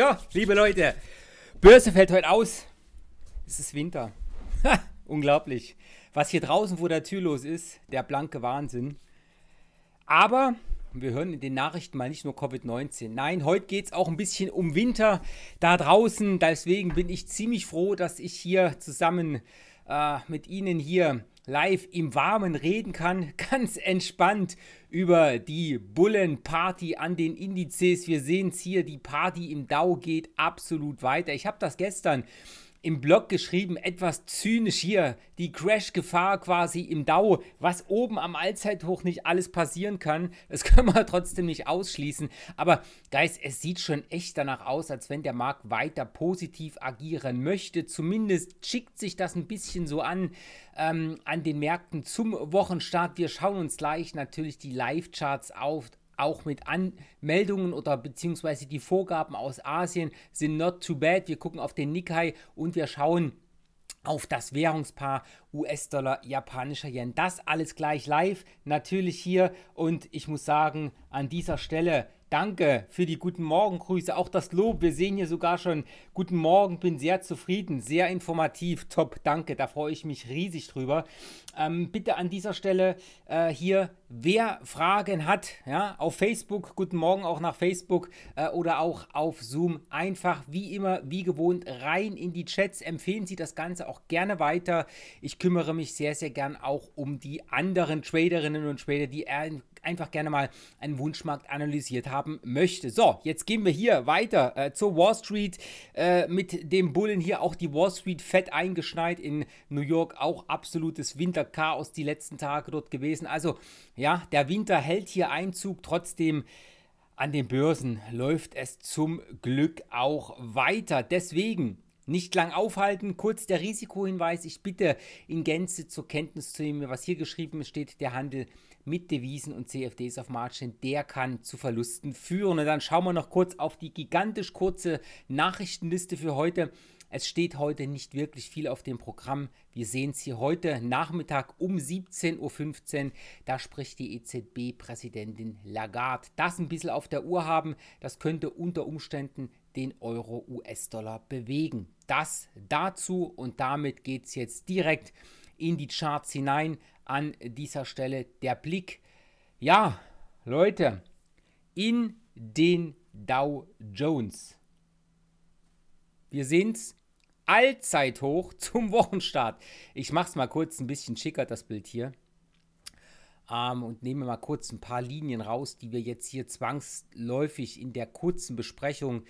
So, liebe Leute, Börse fällt heute aus. Es ist Winter. unglaublich. Was hier draußen vor der Tür los ist, der blanke Wahnsinn. Aber wir hören in den Nachrichten mal nicht nur Covid-19. Nein, heute geht es auch ein bisschen um Winter da draußen. Deswegen bin ich ziemlich froh, dass ich hier zusammen äh, mit Ihnen hier live im Warmen reden kann, ganz entspannt über die Bullenparty an den Indizes. Wir sehen es hier, die Party im Dow geht absolut weiter. Ich habe das gestern im Blog geschrieben, etwas zynisch hier, die Crash-Gefahr quasi im DAO, was oben am Allzeithoch nicht alles passieren kann, das können wir trotzdem nicht ausschließen. Aber Guys, es sieht schon echt danach aus, als wenn der Markt weiter positiv agieren möchte. Zumindest schickt sich das ein bisschen so an, ähm, an den Märkten zum Wochenstart. Wir schauen uns gleich natürlich die Live-Charts auf, auch mit Anmeldungen oder beziehungsweise die Vorgaben aus Asien sind not too bad. Wir gucken auf den Nikkei und wir schauen auf das Währungspaar US-Dollar, japanischer Yen. Das alles gleich live, natürlich hier. Und ich muss sagen, an dieser Stelle Danke für die guten Morgengrüße, auch das Lob. Wir sehen hier sogar schon guten Morgen, bin sehr zufrieden, sehr informativ, top, danke. Da freue ich mich riesig drüber. Ähm, bitte an dieser Stelle äh, hier, wer Fragen hat, ja, auf Facebook, guten Morgen auch nach Facebook äh, oder auch auf Zoom, einfach wie immer, wie gewohnt, rein in die Chats. Empfehlen Sie das Ganze auch gerne weiter. Ich kümmere mich sehr, sehr gern auch um die anderen Traderinnen und Trader, die einfach gerne mal einen Wunschmarkt analysiert haben möchte. So, jetzt gehen wir hier weiter äh, zur Wall Street äh, mit dem Bullen hier. Auch die Wall Street fett eingeschneit in New York. Auch absolutes Winterchaos die letzten Tage dort gewesen. Also ja, der Winter hält hier Einzug. Trotzdem an den Börsen läuft es zum Glück auch weiter. Deswegen nicht lang aufhalten. Kurz der Risikohinweis. Ich bitte in Gänze zur Kenntnis zu nehmen, was hier geschrieben steht. Der Handel mit Devisen und CFDs auf Margin, der kann zu Verlusten führen. Und dann schauen wir noch kurz auf die gigantisch kurze Nachrichtenliste für heute. Es steht heute nicht wirklich viel auf dem Programm. Wir sehen es hier heute Nachmittag um 17.15 Uhr. Da spricht die EZB-Präsidentin Lagarde. Das ein bisschen auf der Uhr haben, das könnte unter Umständen den Euro-US-Dollar bewegen. Das dazu und damit geht es jetzt direkt in die Charts hinein. An dieser Stelle der Blick. Ja, Leute, in den Dow Jones. Wir sehen's. Allzeithoch zum Wochenstart. Ich mach's mal kurz ein bisschen schicker, das Bild hier. Ähm, und nehme mal kurz ein paar Linien raus, die wir jetzt hier zwangsläufig in der kurzen Besprechung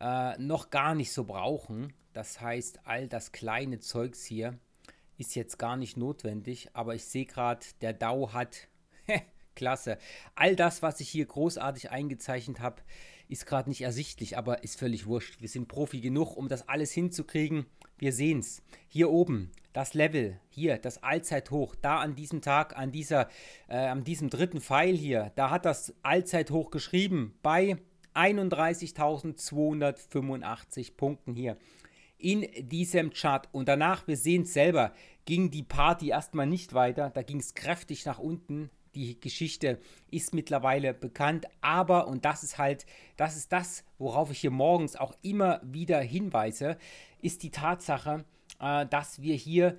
äh, noch gar nicht so brauchen. Das heißt, all das kleine Zeugs hier ist jetzt gar nicht notwendig, aber ich sehe gerade, der DAO hat, klasse, all das, was ich hier großartig eingezeichnet habe, ist gerade nicht ersichtlich, aber ist völlig wurscht. Wir sind Profi genug, um das alles hinzukriegen. Wir sehen es. Hier oben, das Level, hier, das Allzeithoch, da an diesem Tag, an dieser, äh, an diesem dritten Pfeil hier, da hat das Allzeithoch geschrieben bei 31.285 Punkten hier in diesem Chart. Und danach, wir sehen es selber, ging die Party erstmal nicht weiter. Da ging es kräftig nach unten. Die Geschichte ist mittlerweile bekannt. Aber, und das ist halt, das ist das, worauf ich hier morgens auch immer wieder hinweise, ist die Tatsache, äh, dass wir hier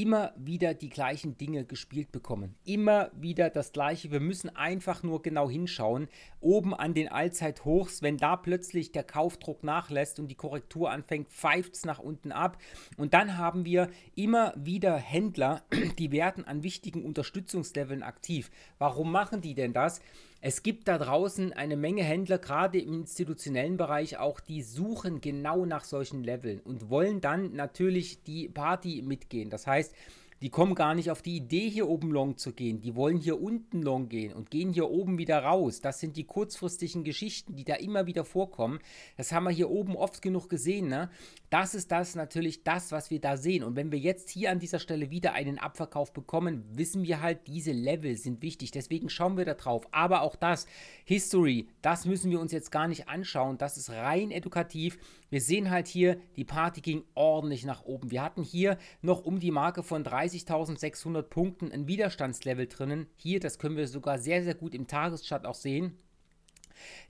immer wieder die gleichen Dinge gespielt bekommen. Immer wieder das Gleiche. Wir müssen einfach nur genau hinschauen. Oben an den Allzeithochs, wenn da plötzlich der Kaufdruck nachlässt und die Korrektur anfängt, pfeift es nach unten ab. Und dann haben wir immer wieder Händler, die werden an wichtigen Unterstützungsleveln aktiv. Warum machen die denn das? Es gibt da draußen eine Menge Händler, gerade im institutionellen Bereich auch, die suchen genau nach solchen Leveln und wollen dann natürlich die Party mitgehen. Das heißt, die kommen gar nicht auf die Idee, hier oben long zu gehen. Die wollen hier unten long gehen und gehen hier oben wieder raus. Das sind die kurzfristigen Geschichten, die da immer wieder vorkommen. Das haben wir hier oben oft genug gesehen. Ne? Das ist das natürlich das, was wir da sehen. Und wenn wir jetzt hier an dieser Stelle wieder einen Abverkauf bekommen, wissen wir halt, diese Level sind wichtig. Deswegen schauen wir da drauf. Aber auch das, History, das müssen wir uns jetzt gar nicht anschauen. Das ist rein edukativ. Wir sehen halt hier, die Party ging ordentlich nach oben. Wir hatten hier noch um die Marke von 30.600 Punkten ein Widerstandslevel drinnen. Hier, das können wir sogar sehr, sehr gut im Tageschart auch sehen.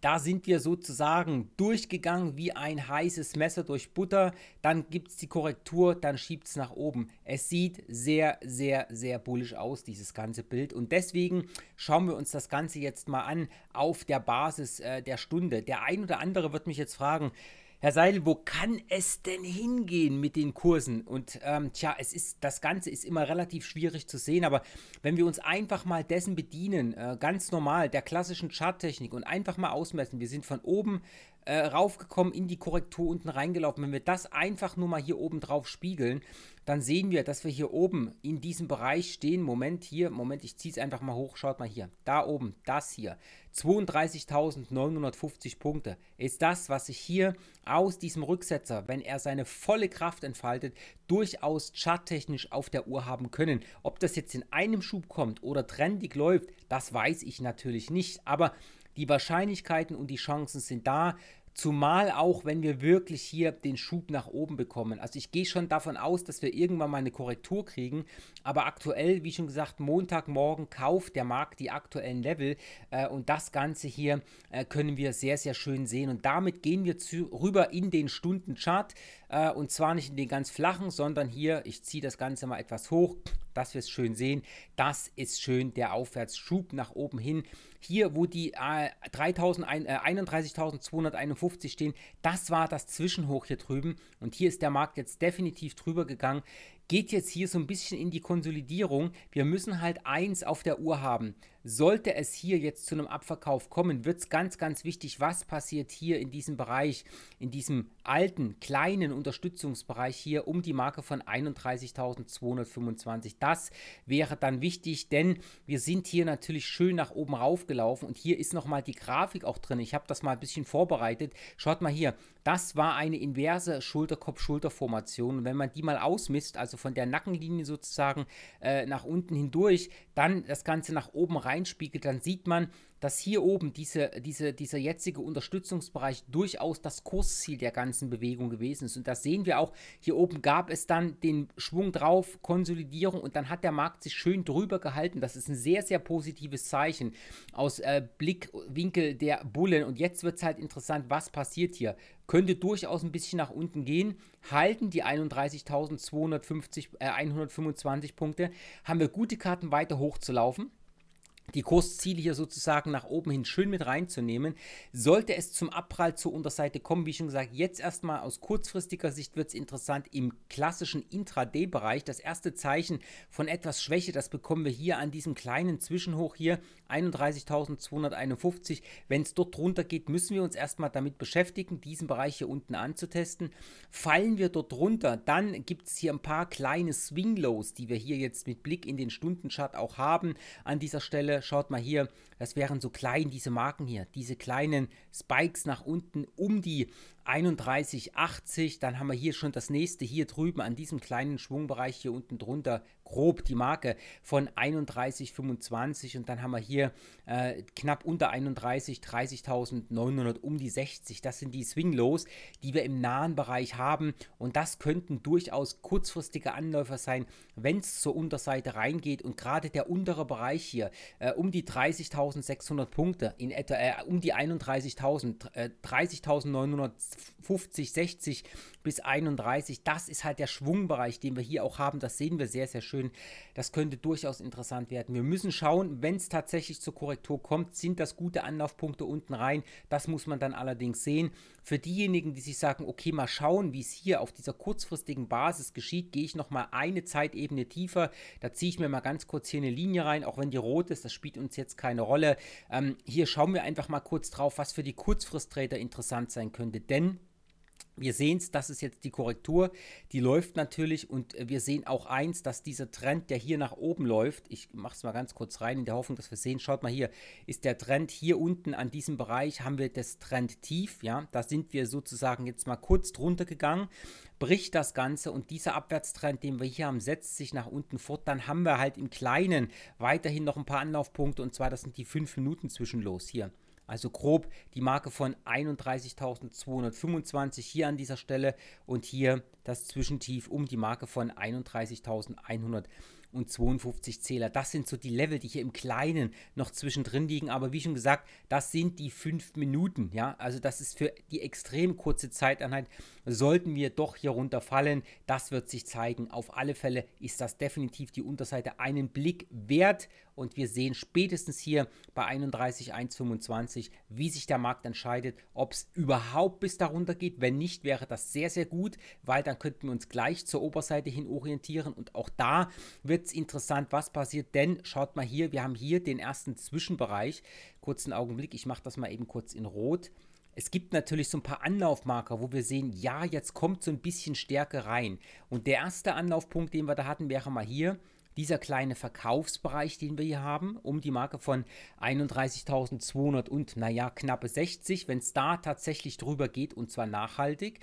Da sind wir sozusagen durchgegangen wie ein heißes Messer durch Butter. Dann gibt es die Korrektur, dann schiebt es nach oben. Es sieht sehr, sehr, sehr bullisch aus, dieses ganze Bild. Und deswegen schauen wir uns das Ganze jetzt mal an auf der Basis äh, der Stunde. Der ein oder andere wird mich jetzt fragen, Herr Seidel, wo kann es denn hingehen mit den Kursen? Und ähm, tja, es ist, das Ganze ist immer relativ schwierig zu sehen, aber wenn wir uns einfach mal dessen bedienen, äh, ganz normal, der klassischen Charttechnik und einfach mal ausmessen, wir sind von oben äh, raufgekommen, in die Korrektur unten reingelaufen, wenn wir das einfach nur mal hier oben drauf spiegeln, dann sehen wir, dass wir hier oben in diesem Bereich stehen. Moment hier, Moment, ich ziehe es einfach mal hoch, schaut mal hier, da oben, das hier. 32.950 Punkte ist das, was ich hier aus diesem Rücksetzer, wenn er seine volle Kraft entfaltet, durchaus charttechnisch auf der Uhr haben können. Ob das jetzt in einem Schub kommt oder trendig läuft, das weiß ich natürlich nicht. Aber die Wahrscheinlichkeiten und die Chancen sind da, Zumal auch, wenn wir wirklich hier den Schub nach oben bekommen. Also ich gehe schon davon aus, dass wir irgendwann mal eine Korrektur kriegen. Aber aktuell, wie schon gesagt, Montagmorgen kauft der Markt die aktuellen Level. Äh, und das Ganze hier äh, können wir sehr, sehr schön sehen. Und damit gehen wir zu, rüber in den Stundenchart. Äh, und zwar nicht in den ganz flachen, sondern hier, ich ziehe das Ganze mal etwas hoch, dass wir es schön sehen. Das ist schön der Aufwärtsschub nach oben hin. Hier, wo die äh, 31.251 äh, stehen, das war das Zwischenhoch hier drüben. Und hier ist der Markt jetzt definitiv drüber gegangen geht jetzt hier so ein bisschen in die Konsolidierung. Wir müssen halt eins auf der Uhr haben. Sollte es hier jetzt zu einem Abverkauf kommen, wird es ganz, ganz wichtig, was passiert hier in diesem Bereich, in diesem alten, kleinen Unterstützungsbereich hier um die Marke von 31.225. Das wäre dann wichtig, denn wir sind hier natürlich schön nach oben raufgelaufen und hier ist nochmal die Grafik auch drin. Ich habe das mal ein bisschen vorbereitet. Schaut mal hier, das war eine inverse Schulterkopf-Schulter-Formation und wenn man die mal ausmisst, also von der Nackenlinie sozusagen äh, nach unten hindurch, dann das Ganze nach oben reinspiegelt, dann sieht man, dass hier oben diese, diese, dieser jetzige Unterstützungsbereich durchaus das Kursziel der ganzen Bewegung gewesen ist. Und das sehen wir auch. Hier oben gab es dann den Schwung drauf, Konsolidierung und dann hat der Markt sich schön drüber gehalten. Das ist ein sehr, sehr positives Zeichen aus äh, Blickwinkel der Bullen. Und jetzt wird es halt interessant, was passiert hier könnte durchaus ein bisschen nach unten gehen. Halten die 31.250, äh, Punkte, haben wir gute Karten weiter hochzulaufen die Kursziele hier sozusagen nach oben hin schön mit reinzunehmen. Sollte es zum Abprall zur Unterseite kommen, wie schon gesagt, jetzt erstmal aus kurzfristiger Sicht wird es interessant im klassischen Intraday-Bereich. Das erste Zeichen von etwas Schwäche, das bekommen wir hier an diesem kleinen Zwischenhoch hier 31.251. Wenn es dort runter geht, müssen wir uns erstmal damit beschäftigen, diesen Bereich hier unten anzutesten. Fallen wir dort runter, dann gibt es hier ein paar kleine Swing-Lows, die wir hier jetzt mit Blick in den Stundenchart auch haben. An dieser Stelle schaut mal hier das wären so klein, diese Marken hier, diese kleinen Spikes nach unten um die 31,80. Dann haben wir hier schon das nächste hier drüben an diesem kleinen Schwungbereich hier unten drunter, grob die Marke von 31,25. Und dann haben wir hier äh, knapp unter 31, 30.900, um die 60. Das sind die Swing-Lows, die wir im nahen Bereich haben. Und das könnten durchaus kurzfristige Anläufer sein, wenn es zur Unterseite reingeht. Und gerade der untere Bereich hier, äh, um die 30.000, 11.600 Punkte, in etwa äh, um die 31.000, 30.950, 60 bis 31. Das ist halt der Schwungbereich, den wir hier auch haben. Das sehen wir sehr, sehr schön. Das könnte durchaus interessant werden. Wir müssen schauen, wenn es tatsächlich zur Korrektur kommt, sind das gute Anlaufpunkte unten rein. Das muss man dann allerdings sehen. Für diejenigen, die sich sagen, okay, mal schauen, wie es hier auf dieser kurzfristigen Basis geschieht, gehe ich nochmal eine Zeitebene tiefer. Da ziehe ich mir mal ganz kurz hier eine Linie rein, auch wenn die rot ist. Das spielt uns jetzt keine Rolle. Rolle. Ähm, hier schauen wir einfach mal kurz drauf, was für die Kurzfristtrader interessant sein könnte. Denn wir sehen es, das ist jetzt die Korrektur, die läuft natürlich und äh, wir sehen auch eins, dass dieser Trend, der hier nach oben läuft, ich mache es mal ganz kurz rein in der Hoffnung, dass wir sehen, schaut mal hier, ist der Trend hier unten an diesem Bereich, haben wir das Trend tief, ja, da sind wir sozusagen jetzt mal kurz drunter gegangen, bricht das Ganze und dieser Abwärtstrend, den wir hier haben, setzt sich nach unten fort, dann haben wir halt im Kleinen weiterhin noch ein paar Anlaufpunkte und zwar, das sind die 5 Minuten Zwischenlos hier. Also grob die Marke von 31.225 hier an dieser Stelle und hier das Zwischentief um die Marke von 31.152 Zähler. Das sind so die Level, die hier im Kleinen noch zwischendrin liegen. Aber wie schon gesagt, das sind die fünf Minuten. Ja, also das ist für die extrem kurze Zeiteinheit. Sollten wir doch hier runterfallen, das wird sich zeigen. Auf alle Fälle ist das definitiv die Unterseite einen Blick wert und wir sehen spätestens hier bei 31,125, wie sich der Markt entscheidet, ob es überhaupt bis darunter geht. Wenn nicht, wäre das sehr, sehr gut, weil dann könnten wir uns gleich zur Oberseite hin orientieren. Und auch da wird es interessant, was passiert. Denn schaut mal hier, wir haben hier den ersten Zwischenbereich. Kurzen Augenblick, ich mache das mal eben kurz in Rot. Es gibt natürlich so ein paar Anlaufmarker, wo wir sehen, ja, jetzt kommt so ein bisschen Stärke rein. Und der erste Anlaufpunkt, den wir da hatten, wäre mal hier dieser kleine Verkaufsbereich, den wir hier haben, um die Marke von 31.200 und naja, knappe 60, wenn es da tatsächlich drüber geht und zwar nachhaltig,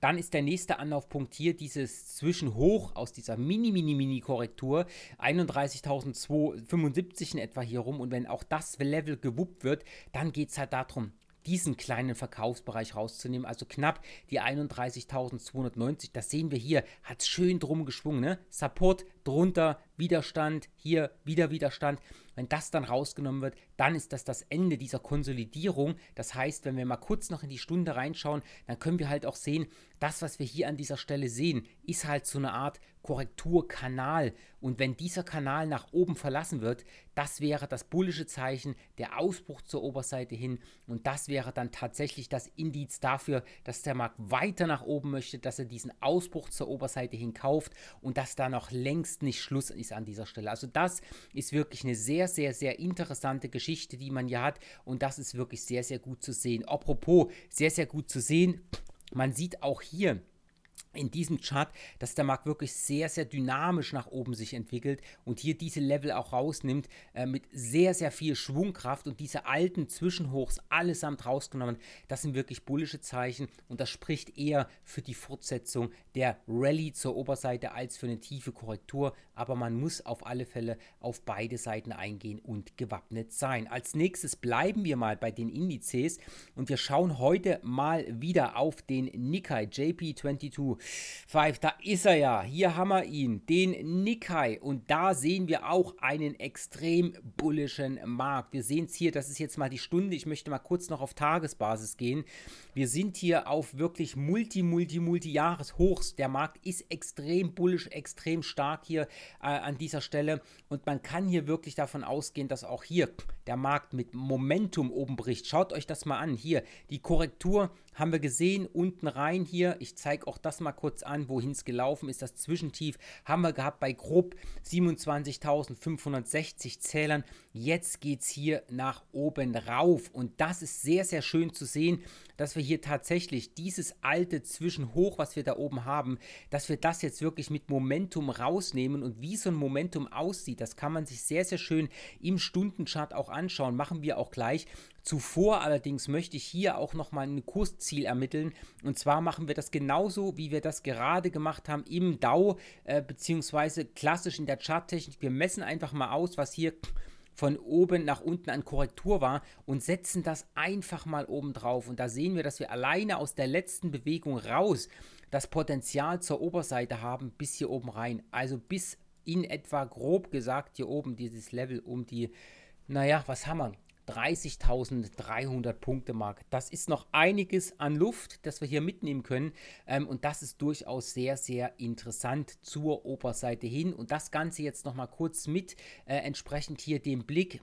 dann ist der nächste Anlaufpunkt hier dieses Zwischenhoch aus dieser Mini-Mini-Mini-Korrektur 31.275 in etwa hier rum und wenn auch das Level gewuppt wird, dann geht es halt darum, diesen kleinen Verkaufsbereich rauszunehmen. Also knapp die 31.290. Das sehen wir hier. Hat schön drum geschwungen. Ne? Support drunter, Widerstand, hier wieder Widerstand. Wenn das dann rausgenommen wird, dann ist das das Ende dieser Konsolidierung. Das heißt, wenn wir mal kurz noch in die Stunde reinschauen, dann können wir halt auch sehen, das, was wir hier an dieser Stelle sehen, ist halt so eine Art Korrekturkanal. Und wenn dieser Kanal nach oben verlassen wird, das wäre das bullische Zeichen, der Ausbruch zur Oberseite hin. Und das wäre dann tatsächlich das Indiz dafür, dass der Markt weiter nach oben möchte, dass er diesen Ausbruch zur Oberseite hin kauft und dass da noch längst nicht Schluss ist an dieser Stelle. Also das ist wirklich eine sehr, sehr, sehr interessante Geschichte, die man hier hat. Und das ist wirklich sehr, sehr gut zu sehen. Apropos, sehr, sehr gut zu sehen man sieht auch hier, in diesem Chart, dass der Markt wirklich sehr, sehr dynamisch nach oben sich entwickelt und hier diese Level auch rausnimmt äh, mit sehr, sehr viel Schwungkraft und diese alten Zwischenhochs allesamt rausgenommen. Das sind wirklich bullische Zeichen und das spricht eher für die Fortsetzung der Rallye zur Oberseite als für eine tiefe Korrektur. Aber man muss auf alle Fälle auf beide Seiten eingehen und gewappnet sein. Als nächstes bleiben wir mal bei den Indizes und wir schauen heute mal wieder auf den Nikkei JP22 zu. Five, da ist er ja. Hier haben wir ihn, den Nikkei. Und da sehen wir auch einen extrem bullischen Markt. Wir sehen es hier, das ist jetzt mal die Stunde. Ich möchte mal kurz noch auf Tagesbasis gehen. Wir sind hier auf wirklich multi, multi, multi Jahreshochs. Der Markt ist extrem bullisch, extrem stark hier äh, an dieser Stelle. Und man kann hier wirklich davon ausgehen, dass auch hier der Markt mit Momentum oben bricht. Schaut euch das mal an. Hier die Korrektur haben wir gesehen, unten rein hier, ich zeige auch das mal kurz an, wohin es gelaufen ist, das Zwischentief haben wir gehabt bei grob 27.560 Zählern. Jetzt geht es hier nach oben rauf und das ist sehr, sehr schön zu sehen, dass wir hier tatsächlich dieses alte Zwischenhoch, was wir da oben haben, dass wir das jetzt wirklich mit Momentum rausnehmen und wie so ein Momentum aussieht, das kann man sich sehr, sehr schön im Stundenchart auch anschauen. Machen wir auch gleich. Zuvor allerdings möchte ich hier auch nochmal ein Kursziel ermitteln. Und zwar machen wir das genauso, wie wir das gerade gemacht haben im DAO, äh, beziehungsweise klassisch in der Charttechnik. Wir messen einfach mal aus, was hier von oben nach unten an Korrektur war und setzen das einfach mal oben drauf. Und da sehen wir, dass wir alleine aus der letzten Bewegung raus das Potenzial zur Oberseite haben bis hier oben rein. Also bis in etwa grob gesagt hier oben dieses Level um die, naja, was haben wir? 30.300 Punkte Marke. Das ist noch einiges an Luft, das wir hier mitnehmen können. Ähm, und das ist durchaus sehr, sehr interessant zur Oberseite hin. Und das Ganze jetzt nochmal kurz mit äh, entsprechend hier dem Blick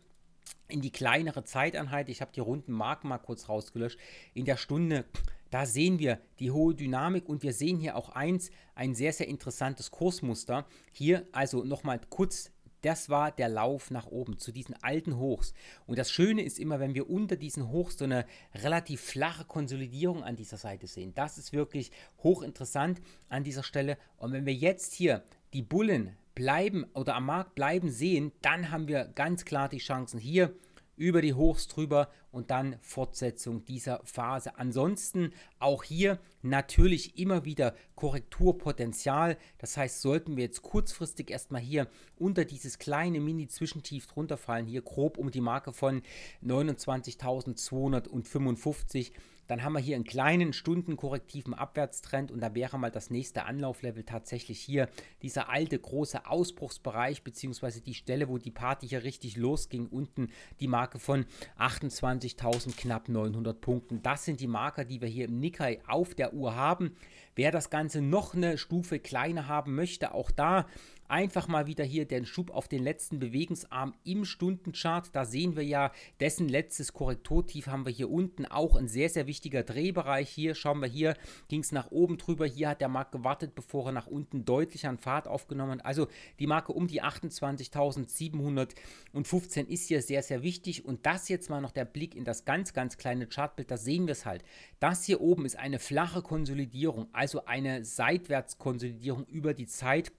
in die kleinere Zeiteinheit. Ich habe die runden Marken mal kurz rausgelöscht. In der Stunde da sehen wir die hohe Dynamik und wir sehen hier auch eins, ein sehr, sehr interessantes Kursmuster. Hier also nochmal kurz das war der Lauf nach oben zu diesen alten Hochs. Und das Schöne ist immer, wenn wir unter diesen Hochs so eine relativ flache Konsolidierung an dieser Seite sehen. Das ist wirklich hochinteressant an dieser Stelle. Und wenn wir jetzt hier die Bullen bleiben oder am Markt bleiben sehen, dann haben wir ganz klar die Chancen hier über die Hochs drüber und dann Fortsetzung dieser Phase. Ansonsten auch hier natürlich immer wieder Korrekturpotenzial. Das heißt, sollten wir jetzt kurzfristig erstmal hier unter dieses kleine Mini-Zwischentief drunter fallen, hier grob um die Marke von 29.255, dann haben wir hier einen kleinen stundenkorrektiven Abwärtstrend und da wäre mal das nächste Anlauflevel tatsächlich hier dieser alte große Ausbruchsbereich beziehungsweise die Stelle, wo die Party hier richtig losging, unten die Marke von 28.000 knapp 900 Punkten. Das sind die Marker, die wir hier im Nikkei auf der Uhr haben. Wer das Ganze noch eine Stufe kleiner haben möchte, auch da einfach mal wieder hier den Schub auf den letzten Bewegungsarm im Stundenchart. Da sehen wir ja, dessen letztes Korrekturtief haben wir hier unten. Auch ein sehr, sehr wichtiger Drehbereich hier. Schauen wir hier, ging es nach oben drüber. Hier hat der Markt gewartet, bevor er nach unten deutlich an Fahrt aufgenommen hat. Also die Marke um die 28.715 ist hier sehr, sehr wichtig. Und das jetzt mal noch der Blick in das ganz, ganz kleine Chartbild. Da sehen wir es halt. Das hier oben ist eine flache Konsolidierung, also eine Seitwärtskonsolidierung über die Zeit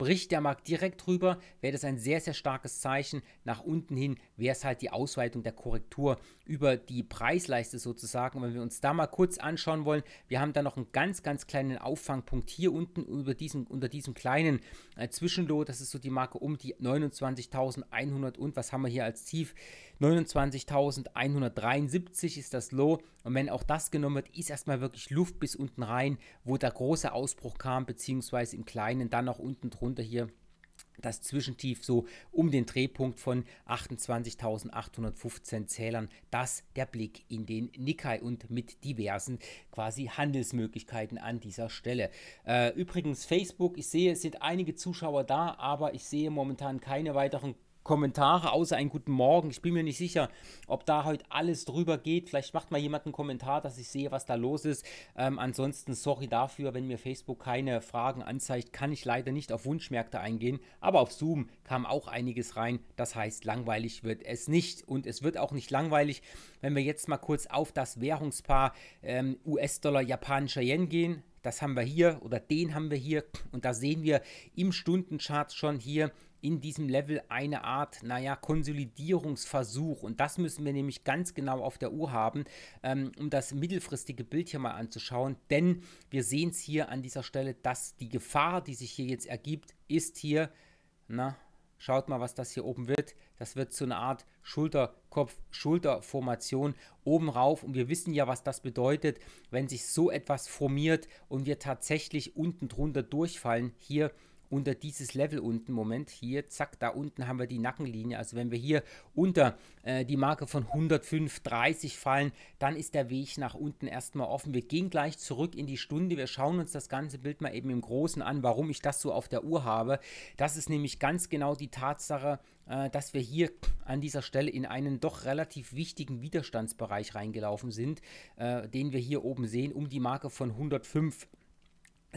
bricht der Markt direkt drüber, wäre das ein sehr, sehr starkes Zeichen. Nach unten hin wäre es halt die Ausweitung der Korrektur über die Preisleiste sozusagen. Und wenn wir uns da mal kurz anschauen wollen, wir haben da noch einen ganz, ganz kleinen Auffangpunkt hier unten über diesen, unter diesem kleinen äh, Zwischenloh. Das ist so die Marke um die 29.100 und was haben wir hier als Tief? 29.173 ist das Low. Und wenn auch das genommen wird, ist erstmal wirklich Luft bis unten rein, wo der große Ausbruch kam, beziehungsweise im Kleinen dann noch unten drunter hier das Zwischentief so um den Drehpunkt von 28.815 Zählern. Das der Blick in den Nikkei und mit diversen quasi Handelsmöglichkeiten an dieser Stelle. Äh, übrigens Facebook, ich sehe, es sind einige Zuschauer da, aber ich sehe momentan keine weiteren Kommentare, außer einen guten Morgen. Ich bin mir nicht sicher, ob da heute alles drüber geht. Vielleicht macht mal jemand einen Kommentar, dass ich sehe, was da los ist. Ähm, ansonsten sorry dafür, wenn mir Facebook keine Fragen anzeigt, kann ich leider nicht auf Wunschmärkte eingehen. Aber auf Zoom kam auch einiges rein. Das heißt, langweilig wird es nicht. Und es wird auch nicht langweilig, wenn wir jetzt mal kurz auf das Währungspaar ähm, US-Dollar, japanischer Yen gehen das haben wir hier oder den haben wir hier und da sehen wir im Stundenchart schon hier in diesem Level eine Art, naja, Konsolidierungsversuch. Und das müssen wir nämlich ganz genau auf der Uhr haben, ähm, um das mittelfristige Bild hier mal anzuschauen. Denn wir sehen es hier an dieser Stelle, dass die Gefahr, die sich hier jetzt ergibt, ist hier, na, schaut mal, was das hier oben wird. Das wird so eine Art Schulterkopf-Schulterformation oben rauf. Und wir wissen ja, was das bedeutet, wenn sich so etwas formiert und wir tatsächlich unten drunter durchfallen. Hier unter dieses Level unten. Moment, hier, zack, da unten haben wir die Nackenlinie. Also wenn wir hier unter äh, die Marke von 105,30 fallen, dann ist der Weg nach unten erstmal offen. Wir gehen gleich zurück in die Stunde. Wir schauen uns das ganze Bild mal eben im Großen an, warum ich das so auf der Uhr habe. Das ist nämlich ganz genau die Tatsache, äh, dass wir hier an dieser Stelle in einen doch relativ wichtigen Widerstandsbereich reingelaufen sind, äh, den wir hier oben sehen, um die Marke von 105.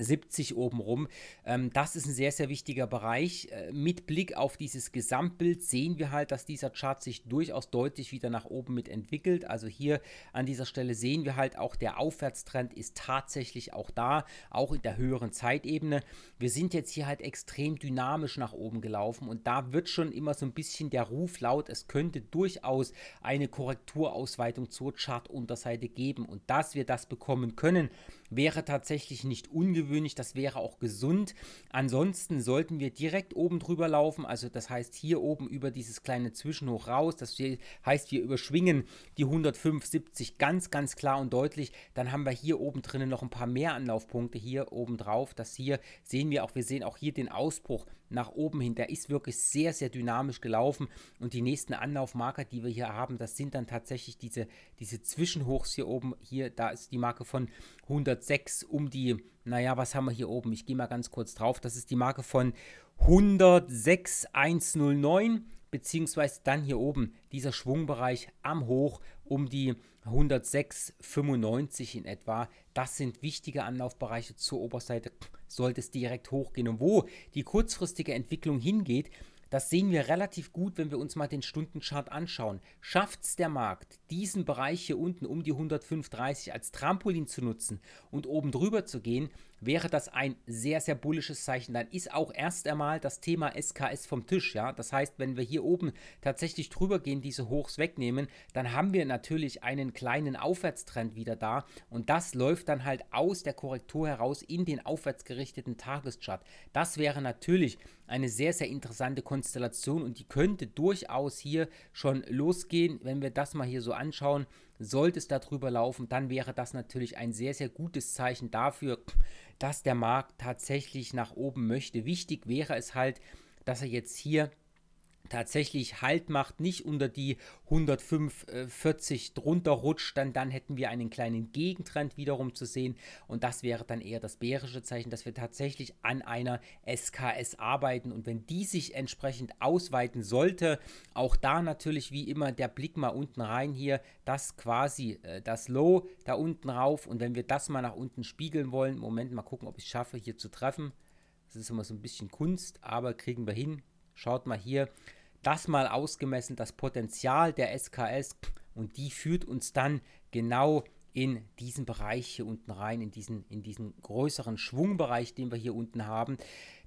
70 obenrum. Ähm, das ist ein sehr, sehr wichtiger Bereich. Äh, mit Blick auf dieses Gesamtbild sehen wir halt, dass dieser Chart sich durchaus deutlich wieder nach oben mit entwickelt. Also hier an dieser Stelle sehen wir halt auch, der Aufwärtstrend ist tatsächlich auch da, auch in der höheren Zeitebene. Wir sind jetzt hier halt extrem dynamisch nach oben gelaufen und da wird schon immer so ein bisschen der Ruf laut, es könnte durchaus eine Korrekturausweitung zur Chartunterseite geben und dass wir das bekommen können wäre tatsächlich nicht ungewöhnlich, das wäre auch gesund. Ansonsten sollten wir direkt oben drüber laufen, also das heißt hier oben über dieses kleine Zwischenhoch raus, das heißt wir überschwingen die 175 ganz, ganz klar und deutlich. Dann haben wir hier oben drinnen noch ein paar mehr Anlaufpunkte hier oben drauf. Das hier sehen wir auch, wir sehen auch hier den Ausbruch nach oben hin. Der ist wirklich sehr, sehr dynamisch gelaufen und die nächsten Anlaufmarker, die wir hier haben, das sind dann tatsächlich diese, diese Zwischenhochs hier oben. Hier, da ist die Marke von 106 um die, naja, was haben wir hier oben? Ich gehe mal ganz kurz drauf. Das ist die Marke von 106,109 beziehungsweise dann hier oben dieser Schwungbereich am Hoch um die 106,95 in etwa. Das sind wichtige Anlaufbereiche zur Oberseite, sollte es direkt hochgehen. Und wo die kurzfristige Entwicklung hingeht, das sehen wir relativ gut, wenn wir uns mal den Stundenchart anschauen. Schafft es der Markt, diesen Bereich hier unten um die 105,30 als Trampolin zu nutzen und oben drüber zu gehen, wäre das ein sehr, sehr bullisches Zeichen. Dann ist auch erst einmal das Thema SKS vom Tisch. Ja? Das heißt, wenn wir hier oben tatsächlich drüber gehen, diese Hochs wegnehmen, dann haben wir natürlich einen kleinen Aufwärtstrend wieder da. Und das läuft dann halt aus der Korrektur heraus in den aufwärtsgerichteten Tageschart. Das wäre natürlich eine sehr, sehr interessante Konstellation und die könnte durchaus hier schon losgehen, wenn wir das mal hier so anschauen. Sollte es darüber laufen, dann wäre das natürlich ein sehr, sehr gutes Zeichen dafür, dass der Markt tatsächlich nach oben möchte. Wichtig wäre es halt, dass er jetzt hier tatsächlich Halt macht, nicht unter die 145 äh, drunter rutscht, dann, dann hätten wir einen kleinen Gegentrend wiederum zu sehen und das wäre dann eher das bärische Zeichen, dass wir tatsächlich an einer SKS arbeiten und wenn die sich entsprechend ausweiten sollte, auch da natürlich wie immer der Blick mal unten rein hier, das quasi äh, das Low da unten rauf und wenn wir das mal nach unten spiegeln wollen, Moment mal gucken, ob ich es schaffe hier zu treffen, das ist immer so ein bisschen Kunst, aber kriegen wir hin. Schaut mal hier, das mal ausgemessen, das Potenzial der SKS und die führt uns dann genau in diesen Bereich hier unten rein, in diesen, in diesen größeren Schwungbereich, den wir hier unten haben.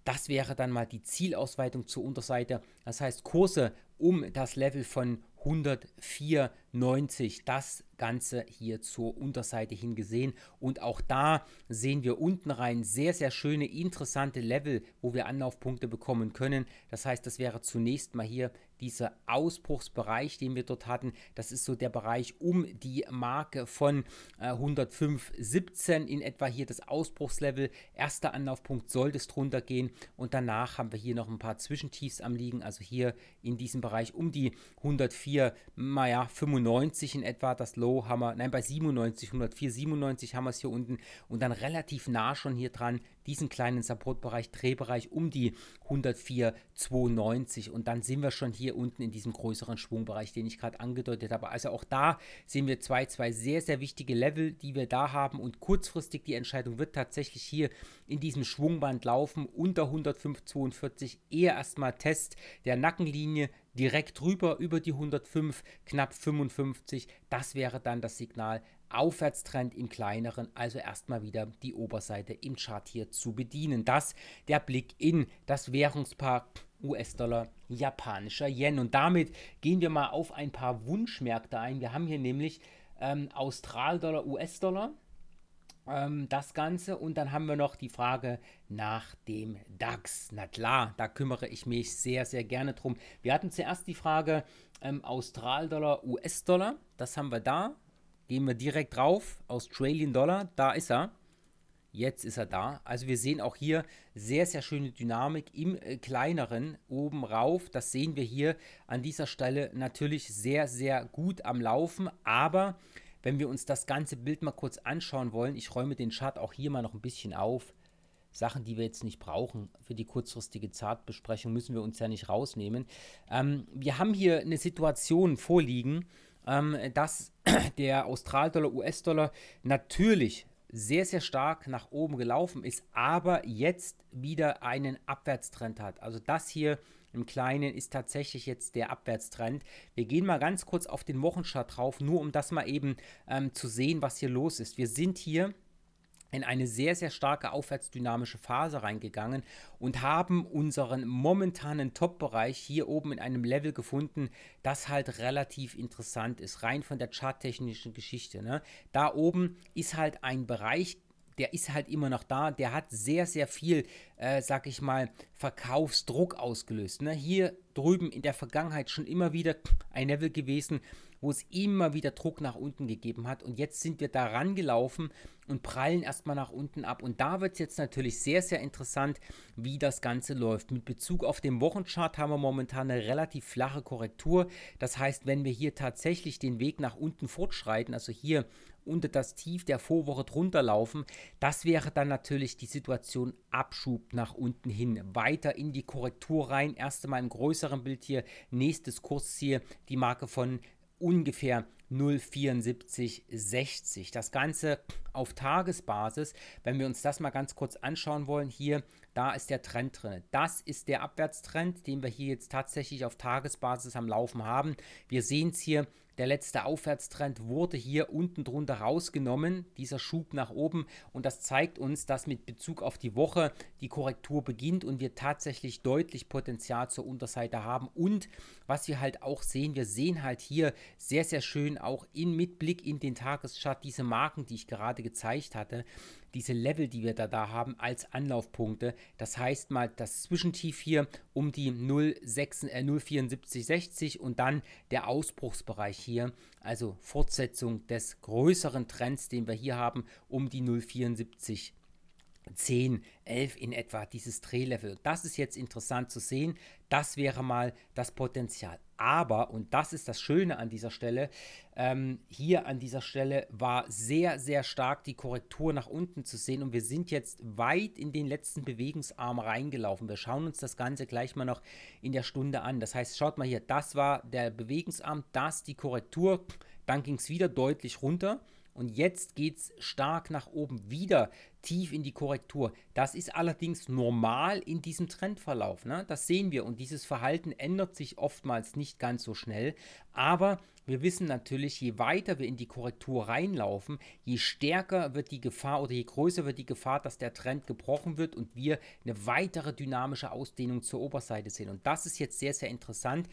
Das wäre dann mal die Zielausweitung zur Unterseite. Das heißt, Kurse um das Level von 194. Das Ganze hier zur Unterseite hin gesehen. Und auch da sehen wir unten rein sehr, sehr schöne, interessante Level, wo wir Anlaufpunkte bekommen können. Das heißt, das wäre zunächst mal hier dieser Ausbruchsbereich, den wir dort hatten, das ist so der Bereich um die Marke von äh, 105,17 in etwa hier das Ausbruchslevel. Erster Anlaufpunkt sollte es drunter gehen und danach haben wir hier noch ein paar Zwischentiefs am liegen, also hier in diesem Bereich um die 104,95 naja, in etwa. Das Low haben wir, nein, bei 97, 104,97 haben wir es hier unten und dann relativ nah schon hier dran diesen kleinen Supportbereich, Drehbereich um die 104,92 und dann sind wir schon hier unten in diesem größeren Schwungbereich, den ich gerade angedeutet habe. Also auch da sehen wir zwei, zwei sehr, sehr wichtige Level, die wir da haben und kurzfristig die Entscheidung wird tatsächlich hier in diesem Schwungband laufen, unter 105,42 eher erstmal Test der Nackenlinie, direkt rüber über die 105, knapp 55. Das wäre dann das Signal, Aufwärtstrend im kleineren, also erstmal wieder die Oberseite im Chart hier zu bedienen. Das der Blick in das Währungspaar US-Dollar, japanischer Yen. Und damit gehen wir mal auf ein paar Wunschmärkte ein. Wir haben hier nämlich ähm, Austral-Dollar, US-Dollar, ähm, das Ganze. Und dann haben wir noch die Frage nach dem DAX. Na klar, da kümmere ich mich sehr, sehr gerne drum. Wir hatten zuerst die Frage ähm, Austral-Dollar, US-Dollar. Das haben wir da. Gehen wir direkt drauf. Australian Dollar, da ist er. Jetzt ist er da. Also wir sehen auch hier sehr, sehr schöne Dynamik im äh, kleineren oben rauf. Das sehen wir hier an dieser Stelle natürlich sehr, sehr gut am Laufen. Aber wenn wir uns das ganze Bild mal kurz anschauen wollen, ich räume den Chart auch hier mal noch ein bisschen auf. Sachen, die wir jetzt nicht brauchen für die kurzfristige Zartbesprechung, müssen wir uns ja nicht rausnehmen. Ähm, wir haben hier eine Situation vorliegen, ähm, dass der Australdollar, US-Dollar natürlich sehr, sehr stark nach oben gelaufen ist, aber jetzt wieder einen Abwärtstrend hat. Also das hier im Kleinen ist tatsächlich jetzt der Abwärtstrend. Wir gehen mal ganz kurz auf den Wochenchart drauf, nur um das mal eben ähm, zu sehen, was hier los ist. Wir sind hier in eine sehr, sehr starke aufwärtsdynamische Phase reingegangen und haben unseren momentanen Top-Bereich hier oben in einem Level gefunden, das halt relativ interessant ist, rein von der charttechnischen Geschichte. Ne? Da oben ist halt ein Bereich der ist halt immer noch da, der hat sehr, sehr viel, äh, sag ich mal, Verkaufsdruck ausgelöst. Ne? Hier drüben in der Vergangenheit schon immer wieder ein Level gewesen, wo es immer wieder Druck nach unten gegeben hat. Und jetzt sind wir da gelaufen und prallen erstmal nach unten ab. Und da wird es jetzt natürlich sehr, sehr interessant, wie das Ganze läuft. Mit Bezug auf den Wochenchart haben wir momentan eine relativ flache Korrektur. Das heißt, wenn wir hier tatsächlich den Weg nach unten fortschreiten, also hier unter das Tief der Vorwoche drunter laufen. Das wäre dann natürlich die Situation Abschub nach unten hin, weiter in die Korrektur rein. Erst einmal im größeren Bild hier, nächstes Kursziel, die Marke von ungefähr 0,7460. Das Ganze auf Tagesbasis, wenn wir uns das mal ganz kurz anschauen wollen, hier da ist der Trend drin. Das ist der Abwärtstrend, den wir hier jetzt tatsächlich auf Tagesbasis am Laufen haben. Wir sehen es hier, der letzte Aufwärtstrend wurde hier unten drunter rausgenommen, dieser Schub nach oben. Und das zeigt uns, dass mit Bezug auf die Woche die Korrektur beginnt und wir tatsächlich deutlich Potenzial zur Unterseite haben. Und was wir halt auch sehen, wir sehen halt hier sehr, sehr schön auch in Blick in den Tageschart diese Marken, die ich gerade gezeigt hatte diese Level, die wir da, da haben, als Anlaufpunkte. Das heißt mal das Zwischentief hier um die 06, äh, 07460 und dann der Ausbruchsbereich hier, also Fortsetzung des größeren Trends, den wir hier haben, um die 074 10, 11 in etwa dieses Drehlevel. Das ist jetzt interessant zu sehen. Das wäre mal das Potenzial. Aber, und das ist das Schöne an dieser Stelle, ähm, hier an dieser Stelle war sehr, sehr stark die Korrektur nach unten zu sehen und wir sind jetzt weit in den letzten Bewegungsarm reingelaufen. Wir schauen uns das Ganze gleich mal noch in der Stunde an. Das heißt, schaut mal hier, das war der Bewegungsarm, das die Korrektur, dann ging es wieder deutlich runter und jetzt geht es stark nach oben, wieder tief in die Korrektur. Das ist allerdings normal in diesem Trendverlauf. Ne? Das sehen wir. Und dieses Verhalten ändert sich oftmals nicht ganz so schnell. Aber wir wissen natürlich, je weiter wir in die Korrektur reinlaufen, je stärker wird die Gefahr oder je größer wird die Gefahr, dass der Trend gebrochen wird und wir eine weitere dynamische Ausdehnung zur Oberseite sehen. Und das ist jetzt sehr, sehr interessant,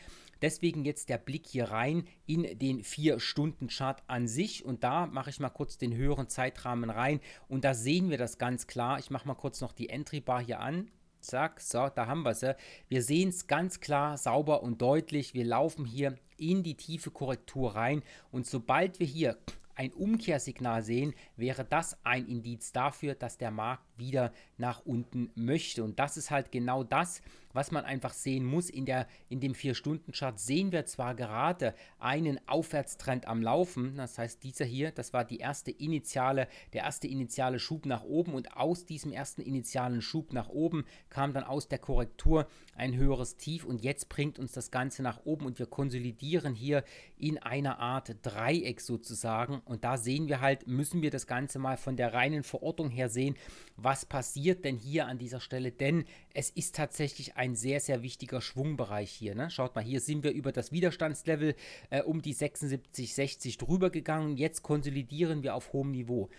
Deswegen jetzt der Blick hier rein in den 4-Stunden-Chart an sich. Und da mache ich mal kurz den höheren Zeitrahmen rein. Und da sehen wir das ganz klar. Ich mache mal kurz noch die Entry-Bar hier an. Zack, so, da haben wir sie. Wir sehen es ganz klar, sauber und deutlich. Wir laufen hier in die tiefe Korrektur rein. Und sobald wir hier ein Umkehrsignal sehen, wäre das ein Indiz dafür, dass der Markt wieder nach unten möchte. Und das ist halt genau das, was man einfach sehen muss in, der, in dem 4-Stunden-Chart, sehen wir zwar gerade einen Aufwärtstrend am Laufen, das heißt dieser hier, das war die erste initiale, der erste initiale Schub nach oben und aus diesem ersten initialen Schub nach oben kam dann aus der Korrektur ein höheres Tief und jetzt bringt uns das Ganze nach oben und wir konsolidieren hier in einer Art Dreieck sozusagen und da sehen wir halt, müssen wir das Ganze mal von der reinen Verortung her sehen, was passiert denn hier an dieser Stelle? Denn es ist tatsächlich ein sehr, sehr wichtiger Schwungbereich hier. Ne? Schaut mal, hier sind wir über das Widerstandslevel äh, um die 76,60 drüber gegangen. Jetzt konsolidieren wir auf hohem Niveau.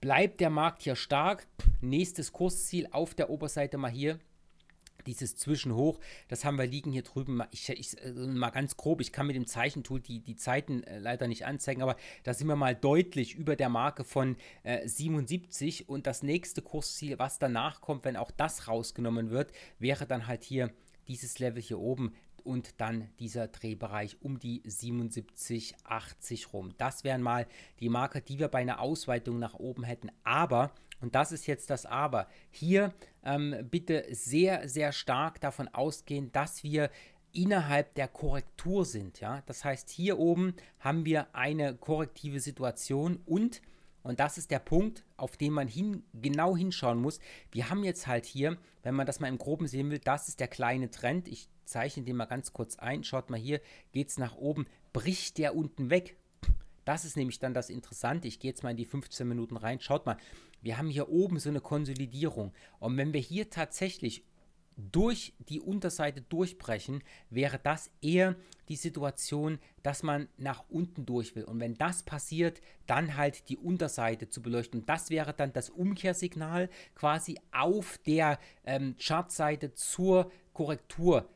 Bleibt der Markt hier stark? Nächstes Kursziel auf der Oberseite mal hier dieses Zwischenhoch, das haben wir liegen hier drüben. Ich, ich äh, mal ganz grob, ich kann mit dem Zeichentool die, die Zeiten äh, leider nicht anzeigen, aber da sind wir mal deutlich über der Marke von äh, 77 und das nächste Kursziel, was danach kommt, wenn auch das rausgenommen wird, wäre dann halt hier dieses Level hier oben und dann dieser Drehbereich um die 77, 80 rum. Das wären mal die Marke, die wir bei einer Ausweitung nach oben hätten. Aber und das ist jetzt das Aber. Hier ähm, bitte sehr, sehr stark davon ausgehen, dass wir innerhalb der Korrektur sind. Ja? Das heißt, hier oben haben wir eine korrektive Situation und, und das ist der Punkt, auf den man hin, genau hinschauen muss, wir haben jetzt halt hier, wenn man das mal im Groben sehen will, das ist der kleine Trend. Ich zeichne den mal ganz kurz ein. Schaut mal hier, geht es nach oben, bricht der unten weg. Das ist nämlich dann das Interessante. Ich gehe jetzt mal in die 15 Minuten rein. Schaut mal, wir haben hier oben so eine Konsolidierung. Und wenn wir hier tatsächlich durch die Unterseite durchbrechen, wäre das eher die Situation, dass man nach unten durch will. Und wenn das passiert, dann halt die Unterseite zu beleuchten. Und das wäre dann das Umkehrsignal quasi auf der ähm, Chartseite zur Korrektur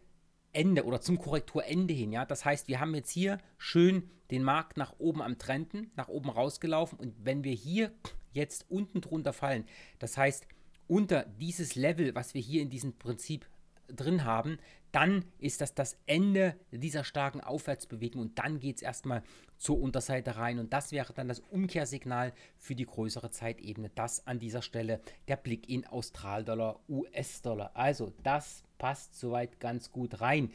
Korrekturende oder zum Korrekturende hin. Ja? Das heißt, wir haben jetzt hier schön den Markt nach oben am Trenden, nach oben rausgelaufen. Und wenn wir hier jetzt unten drunter fallen, das heißt unter dieses Level, was wir hier in diesem Prinzip drin haben, dann ist das das Ende dieser starken Aufwärtsbewegung und dann geht es erstmal zur Unterseite rein und das wäre dann das Umkehrsignal für die größere Zeitebene. Das an dieser Stelle der Blick in Australdollar, US-Dollar. Also das passt soweit ganz gut rein.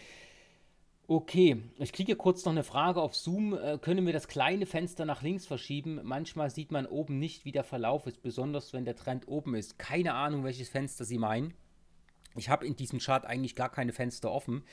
Okay, ich kriege kurz noch eine Frage auf Zoom. Äh, können wir das kleine Fenster nach links verschieben? Manchmal sieht man oben nicht, wie der Verlauf ist, besonders wenn der Trend oben ist. Keine Ahnung, welches Fenster Sie meinen. Ich habe in diesem Chart eigentlich gar keine Fenster offen.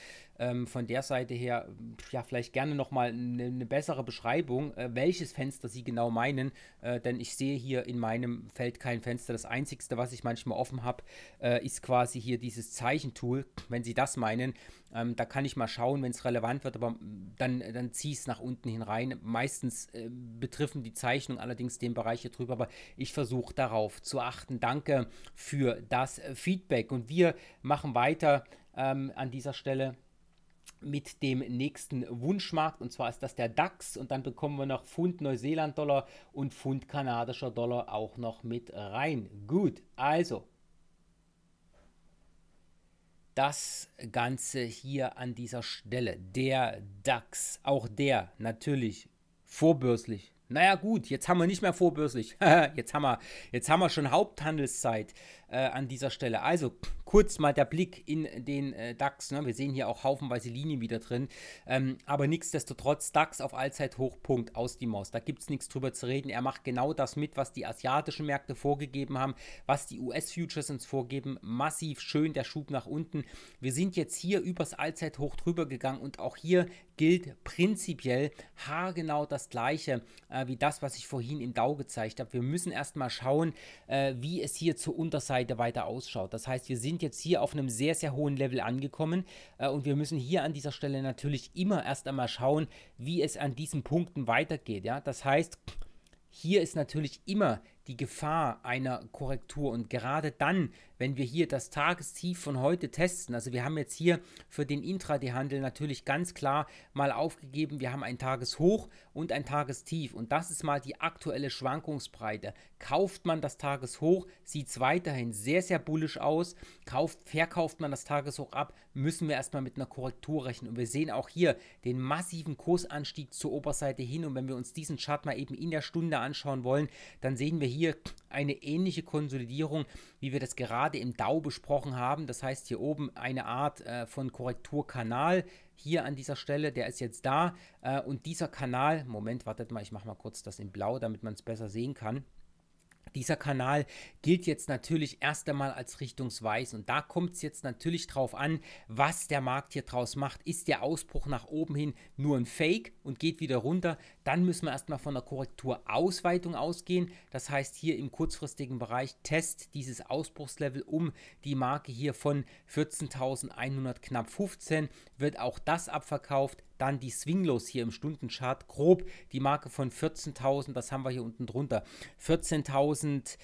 Ähm, von der Seite her, ja, vielleicht gerne nochmal eine ne bessere Beschreibung, äh, welches Fenster Sie genau meinen, äh, denn ich sehe hier in meinem Feld kein Fenster. Das Einzige, was ich manchmal offen habe, äh, ist quasi hier dieses Zeichentool, wenn Sie das meinen. Ähm, da kann ich mal schauen, wenn es relevant wird, aber mm, dann, äh, dann ziehe ich es nach unten hin rein. Meistens äh, betreffen die Zeichnungen allerdings den Bereich hier drüber, aber ich versuche darauf zu achten. Danke für das äh, Feedback und wir machen weiter ähm, an dieser Stelle mit dem nächsten Wunschmarkt und zwar ist das der DAX und dann bekommen wir noch Pfund Neuseeland-Dollar und Pfund kanadischer Dollar auch noch mit rein. Gut, also das Ganze hier an dieser Stelle. Der DAX, auch der natürlich vorbörslich. Naja gut, jetzt haben wir nicht mehr vorbörslich. jetzt, haben wir, jetzt haben wir schon Haupthandelszeit äh, an dieser Stelle. Also kurz mal der Blick in den äh, DAX. Ne? Wir sehen hier auch haufenweise Linien wieder drin. Ähm, aber nichtsdestotrotz, DAX auf Allzeithochpunkt aus die Maus. Da gibt es nichts drüber zu reden. Er macht genau das mit, was die asiatischen Märkte vorgegeben haben, was die US-Futures uns vorgeben. Massiv schön der Schub nach unten. Wir sind jetzt hier übers Allzeithoch drüber gegangen und auch hier gilt prinzipiell haargenau das gleiche äh, wie das, was ich vorhin im Dow gezeigt habe. Wir müssen erstmal schauen, äh, wie es hier zur Unterseite weiter ausschaut. Das heißt, wir sind sind jetzt hier auf einem sehr, sehr hohen Level angekommen äh, und wir müssen hier an dieser Stelle natürlich immer erst einmal schauen, wie es an diesen Punkten weitergeht. Ja? Das heißt, hier ist natürlich immer die Gefahr einer Korrektur. Und gerade dann, wenn wir hier das Tagestief von heute testen, also wir haben jetzt hier für den Intraday-Handel natürlich ganz klar mal aufgegeben, wir haben ein Tageshoch und ein Tagestief. Und das ist mal die aktuelle Schwankungsbreite. Kauft man das Tageshoch, sieht es weiterhin sehr, sehr bullisch aus. Kauft, verkauft man das Tageshoch ab, müssen wir erstmal mit einer Korrektur rechnen. Und wir sehen auch hier den massiven Kursanstieg zur Oberseite hin. Und wenn wir uns diesen Chart mal eben in der Stunde anschauen wollen, dann sehen wir hier eine ähnliche Konsolidierung, wie wir das gerade im DAO besprochen haben. Das heißt hier oben eine Art äh, von Korrekturkanal hier an dieser Stelle, der ist jetzt da. Äh, und dieser Kanal, Moment, wartet mal, ich mache mal kurz das in blau, damit man es besser sehen kann. Dieser Kanal gilt jetzt natürlich erst einmal als richtungsweis Und da kommt es jetzt natürlich drauf an, was der Markt hier draus macht. Ist der Ausbruch nach oben hin nur ein Fake und geht wieder runter? Dann müssen wir erstmal von der Korrekturausweitung ausgehen. Das heißt, hier im kurzfristigen Bereich Test dieses Ausbruchslevel um die Marke hier von 14.100 knapp 15 wird auch das abverkauft. Dann die Swinglos hier im Stundenchart. Grob die Marke von 14.000, das haben wir hier unten drunter? 14.011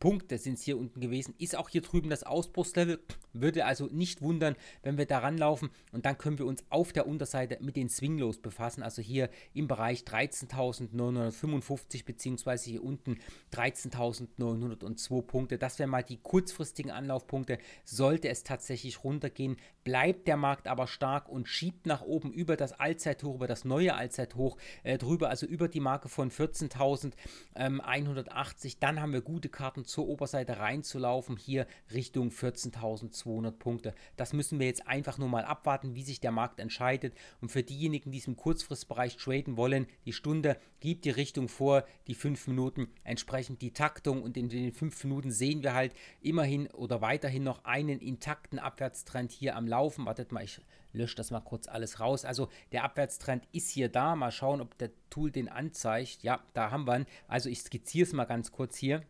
Punkte sind es hier unten gewesen. Ist auch hier drüben das Ausbruchslevel. Würde also nicht wundern, wenn wir da ranlaufen. Und dann können wir uns auf der Unterseite mit den Swinglos befassen. Also hier im Bereich 13.955 beziehungsweise hier unten 13.902 Punkte. Das wären mal die kurzfristigen Anlaufpunkte. Sollte es tatsächlich runtergehen, bleibt der Markt aber stark und schiebt nach oben über das Allzeithoch, über das neue Allzeithoch äh, drüber. Also über die Marke von 14.180. Dann haben wir gute Karten zur Oberseite reinzulaufen, hier Richtung 14.200 Punkte. Das müssen wir jetzt einfach nur mal abwarten, wie sich der Markt entscheidet. Und für diejenigen, die im Kurzfristbereich traden wollen, die Stunde gibt die Richtung vor, die 5 Minuten entsprechend die Taktung. Und in den 5 Minuten sehen wir halt immerhin oder weiterhin noch einen intakten Abwärtstrend hier am Laufen. Wartet mal, ich lösche das mal kurz alles raus. Also der Abwärtstrend ist hier da. Mal schauen, ob der Tool den anzeigt. Ja, da haben wir ihn. Also ich skizziere es mal ganz kurz hier.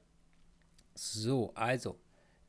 So, also,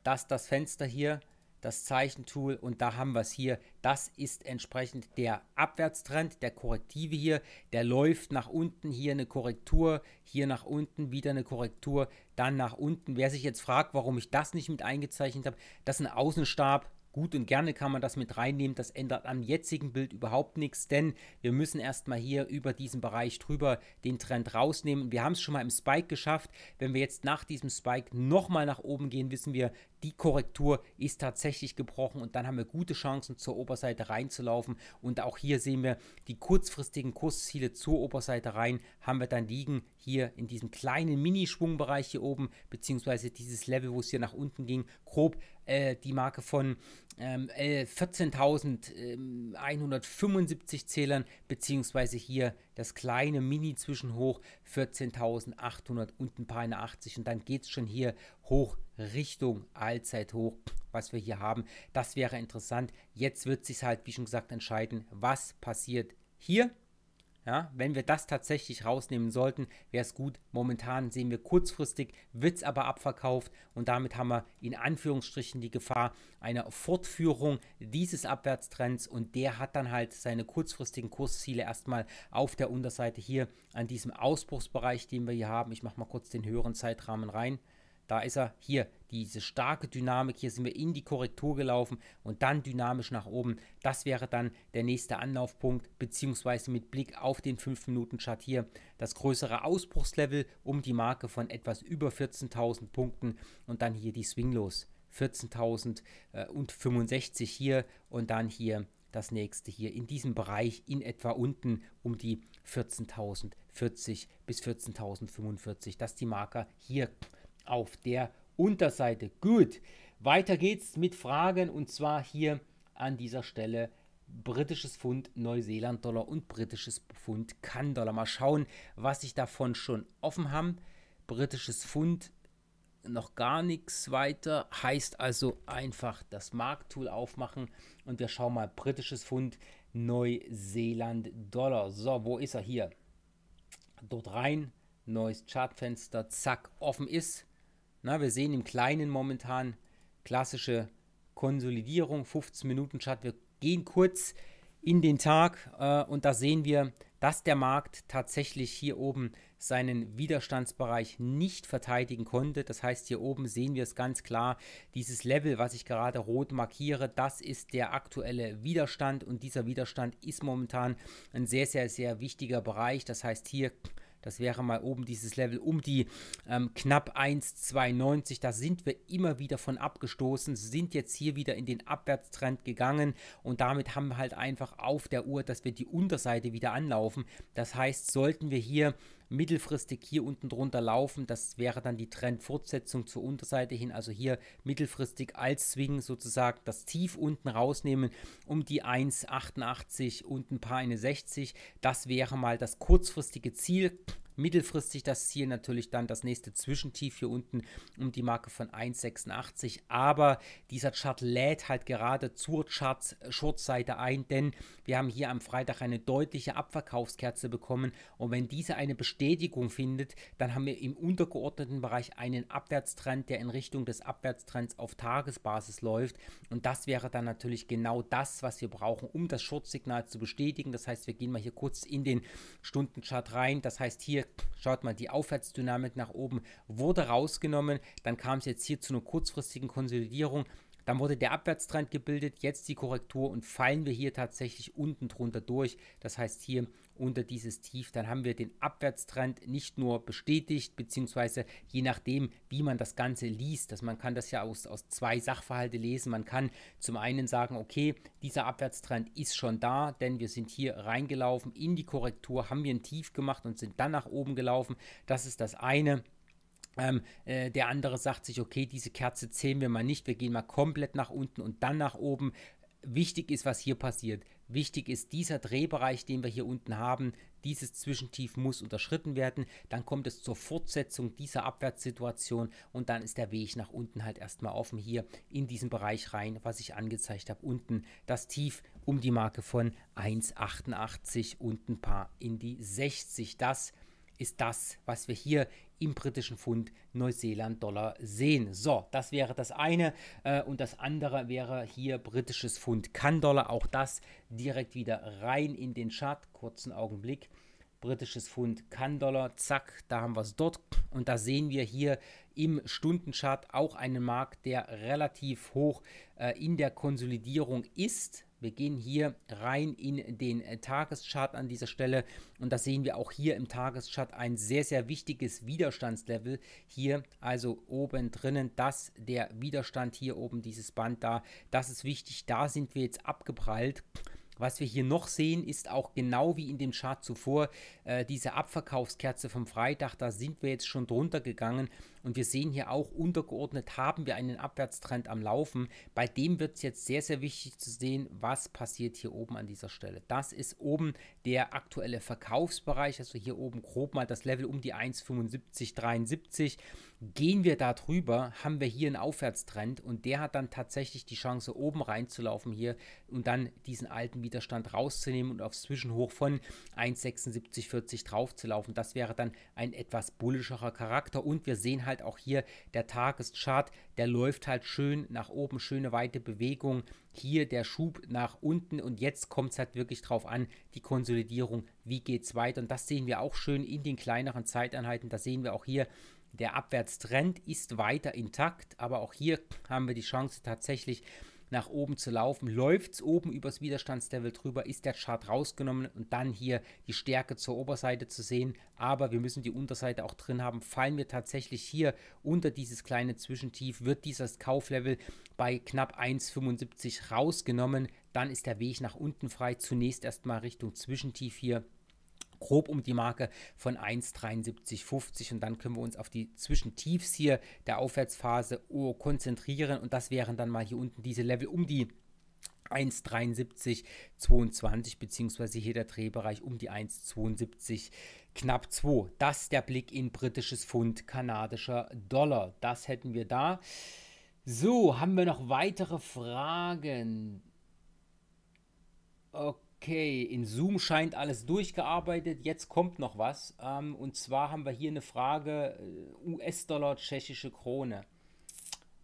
das das Fenster hier, das Zeichentool und da haben wir es hier. Das ist entsprechend der Abwärtstrend, der Korrektive hier. Der läuft nach unten, hier eine Korrektur, hier nach unten wieder eine Korrektur, dann nach unten. Wer sich jetzt fragt, warum ich das nicht mit eingezeichnet habe, das ist ein Außenstab, Gut und gerne kann man das mit reinnehmen, das ändert am jetzigen Bild überhaupt nichts, denn wir müssen erstmal hier über diesen Bereich drüber den Trend rausnehmen. Wir haben es schon mal im Spike geschafft. Wenn wir jetzt nach diesem Spike nochmal nach oben gehen, wissen wir, die Korrektur ist tatsächlich gebrochen und dann haben wir gute Chancen zur Oberseite reinzulaufen und auch hier sehen wir die kurzfristigen Kursziele zur Oberseite rein haben wir dann liegen hier in diesem kleinen Minischwungbereich hier oben beziehungsweise dieses Level, wo es hier nach unten ging, grob äh, die Marke von ähm, 14.175 äh, Zählern beziehungsweise hier das kleine Mini-Zwischenhoch 14.800 und ein paar 80 und dann geht es schon hier hoch Richtung Allzeithoch, was wir hier haben. Das wäre interessant. Jetzt wird sich halt, wie schon gesagt, entscheiden, was passiert hier. Ja, wenn wir das tatsächlich rausnehmen sollten, wäre es gut. Momentan sehen wir kurzfristig, wird es aber abverkauft und damit haben wir in Anführungsstrichen die Gefahr einer Fortführung dieses Abwärtstrends und der hat dann halt seine kurzfristigen Kursziele erstmal auf der Unterseite hier an diesem Ausbruchsbereich, den wir hier haben. Ich mache mal kurz den höheren Zeitrahmen rein. Da ist er hier diese starke Dynamik, hier sind wir in die Korrektur gelaufen und dann dynamisch nach oben. Das wäre dann der nächste Anlaufpunkt, beziehungsweise mit Blick auf den 5-Minuten-Chart hier das größere Ausbruchslevel um die Marke von etwas über 14.000 Punkten und dann hier die Swinglos 14.000 äh, hier und dann hier das nächste hier in diesem Bereich in etwa unten um die 14.040 bis 14.045. dass die Marker hier auf der Unterseite. Gut, weiter geht's mit Fragen und zwar hier an dieser Stelle britisches Pfund Neuseeland-Dollar und britisches Pfund Kann-Dollar. Mal schauen, was sich davon schon offen haben. Britisches Pfund noch gar nichts weiter. Heißt also einfach das Markttool aufmachen und wir schauen mal britisches Pfund Neuseeland-Dollar. So, wo ist er hier? Dort rein, neues Chartfenster, zack, offen ist. Na, wir sehen im Kleinen momentan klassische Konsolidierung, 15 Minuten Chart. Wir gehen kurz in den Tag äh, und da sehen wir, dass der Markt tatsächlich hier oben seinen Widerstandsbereich nicht verteidigen konnte. Das heißt, hier oben sehen wir es ganz klar, dieses Level, was ich gerade rot markiere, das ist der aktuelle Widerstand und dieser Widerstand ist momentan ein sehr, sehr, sehr wichtiger Bereich. Das heißt, hier das wäre mal oben dieses Level um die ähm, knapp 1,92. Da sind wir immer wieder von abgestoßen, sind jetzt hier wieder in den Abwärtstrend gegangen und damit haben wir halt einfach auf der Uhr, dass wir die Unterseite wieder anlaufen. Das heißt, sollten wir hier mittelfristig hier unten drunter laufen. Das wäre dann die Trendfortsetzung zur Unterseite hin. Also hier mittelfristig als Swing sozusagen das Tief unten rausnehmen um die 1,88 und ein paar eine 60. Das wäre mal das kurzfristige Ziel. Mittelfristig das Ziel natürlich dann das nächste Zwischentief hier unten um die Marke von 1,86. Aber dieser Chart lädt halt gerade zur Charts äh, Shortseite ein, denn wir haben hier am Freitag eine deutliche Abverkaufskerze bekommen. Und wenn diese eine Bestätigung findet, dann haben wir im untergeordneten Bereich einen Abwärtstrend, der in Richtung des Abwärtstrends auf Tagesbasis läuft. Und das wäre dann natürlich genau das, was wir brauchen, um das Short-Signal zu bestätigen. Das heißt, wir gehen mal hier kurz in den Stundenchart rein. Das heißt, hier schaut mal, die Aufwärtsdynamik nach oben wurde rausgenommen. Dann kam es jetzt hier zu einer kurzfristigen Konsolidierung. Dann wurde der Abwärtstrend gebildet, jetzt die Korrektur und fallen wir hier tatsächlich unten drunter durch. Das heißt hier unter dieses Tief, dann haben wir den Abwärtstrend nicht nur bestätigt, beziehungsweise je nachdem, wie man das Ganze liest, dass man kann das ja aus, aus zwei Sachverhalte lesen. Man kann zum einen sagen, okay, dieser Abwärtstrend ist schon da, denn wir sind hier reingelaufen in die Korrektur, haben wir ein Tief gemacht und sind dann nach oben gelaufen. Das ist das eine. Ähm, äh, der andere sagt sich, okay, diese Kerze zählen wir mal nicht, wir gehen mal komplett nach unten und dann nach oben. Wichtig ist, was hier passiert. Wichtig ist, dieser Drehbereich, den wir hier unten haben, dieses Zwischentief muss unterschritten werden. Dann kommt es zur Fortsetzung dieser Abwärtssituation und dann ist der Weg nach unten halt erstmal offen hier in diesen Bereich rein, was ich angezeigt habe. Unten das Tief um die Marke von 1,88 und ein paar in die 60. Das ist das, was wir hier im britischen Pfund Neuseeland-Dollar sehen. So, das wäre das eine. Äh, und das andere wäre hier britisches Pfund Kann-Dollar. Auch das direkt wieder rein in den Chart. Kurzen Augenblick. Britisches Pfund Kann-Dollar. Zack, da haben wir es dort. Und da sehen wir hier im Stundenchart auch einen Markt, der relativ hoch äh, in der Konsolidierung ist. Wir gehen hier rein in den äh, Tageschart an dieser Stelle und da sehen wir auch hier im Tageschart ein sehr, sehr wichtiges Widerstandslevel. Hier also oben drinnen, dass der Widerstand hier oben, dieses Band da, das ist wichtig. Da sind wir jetzt abgeprallt. Was wir hier noch sehen, ist auch genau wie in dem Chart zuvor äh, diese Abverkaufskerze vom Freitag. Da sind wir jetzt schon drunter gegangen und wir sehen hier auch untergeordnet haben wir einen Abwärtstrend am Laufen. Bei dem wird es jetzt sehr, sehr wichtig zu sehen, was passiert hier oben an dieser Stelle. Das ist oben der aktuelle Verkaufsbereich, also hier oben grob mal das Level um die 1,7573. Gehen wir da drüber, haben wir hier einen Aufwärtstrend und der hat dann tatsächlich die Chance, oben reinzulaufen hier und dann diesen alten Widerstand rauszunehmen und aufs Zwischenhoch von 1,7640 draufzulaufen. Das wäre dann ein etwas bullischerer Charakter und wir sehen halt halt auch hier der Tageschart, der läuft halt schön nach oben, schöne weite Bewegung. Hier der Schub nach unten und jetzt kommt es halt wirklich drauf an, die Konsolidierung, wie geht es weiter. Und das sehen wir auch schön in den kleineren Zeiteinheiten. Da sehen wir auch hier. Der Abwärtstrend ist weiter intakt, aber auch hier haben wir die Chance tatsächlich nach oben zu laufen. Läuft es oben übers Widerstandslevel drüber, ist der Chart rausgenommen und dann hier die Stärke zur Oberseite zu sehen. Aber wir müssen die Unterseite auch drin haben. Fallen wir tatsächlich hier unter dieses kleine Zwischentief, wird dieses Kauflevel bei knapp 1,75 rausgenommen. Dann ist der Weg nach unten frei. Zunächst erstmal Richtung Zwischentief hier grob um die Marke von 1,7350 und dann können wir uns auf die Zwischentiefs hier der Aufwärtsphase konzentrieren und das wären dann mal hier unten diese Level um die 1,7322 beziehungsweise hier der Drehbereich um die 1,72 knapp 2. Das der Blick in britisches Pfund, kanadischer Dollar. Das hätten wir da. So, haben wir noch weitere Fragen? Okay. Okay, in Zoom scheint alles durchgearbeitet. Jetzt kommt noch was. Ähm, und zwar haben wir hier eine Frage: äh, US-Dollar, tschechische Krone.